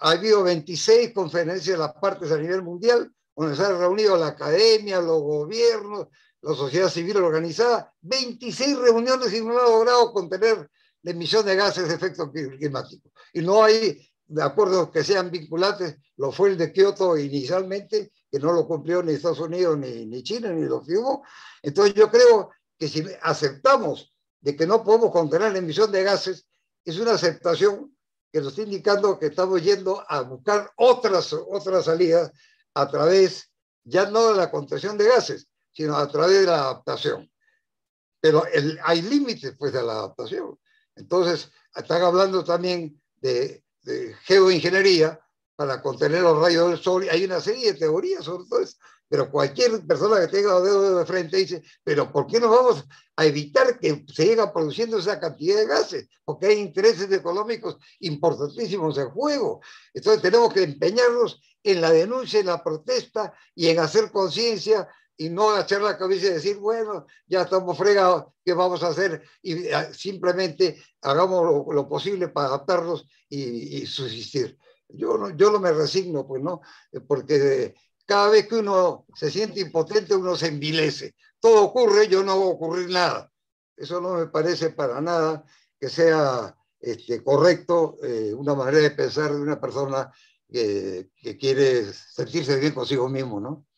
ha habido 26 conferencias de las partes a nivel mundial, donde se han reunido la academia, los gobiernos, la sociedad civil organizada, 26 reuniones y no ha logrado contener la emisión de gases de efecto climático. Y no hay acuerdos que sean vinculantes, lo fue el de Kioto inicialmente, que no lo cumplió ni Estados Unidos, ni, ni China, ni lo firmó. Entonces yo creo que si aceptamos de que no podemos contener la emisión de gases, es una aceptación que nos está indicando que estamos yendo a buscar otras, otras salidas a través ya no de la contención de gases, sino a través de la adaptación. Pero el, hay límites pues a la adaptación. Entonces, están hablando también de, geoingeniería para contener los rayos del sol. Hay una serie de teorías sobre todo eso pero cualquier persona que tenga los dedos de frente dice, pero ¿por qué no vamos a evitar que se siga produciendo esa cantidad de gases? Porque hay intereses económicos importantísimos en juego. Entonces tenemos que empeñarnos en la denuncia, en la protesta y en hacer conciencia y no echar la cabeza y decir, bueno, ya estamos fregados, ¿qué vamos a hacer? Y ah, simplemente hagamos lo, posible para adaptarnos y, subsistir. Yo no, yo lo me resigno, pues no, eh, porque cada vez que uno se siente impotente, uno se envilece. Todo ocurre, yo no voy a ocurrir nada. Eso no me parece para nada que sea este, correcto eh, una manera de pensar de una persona que, que quiere sentirse bien consigo mismo, ¿no?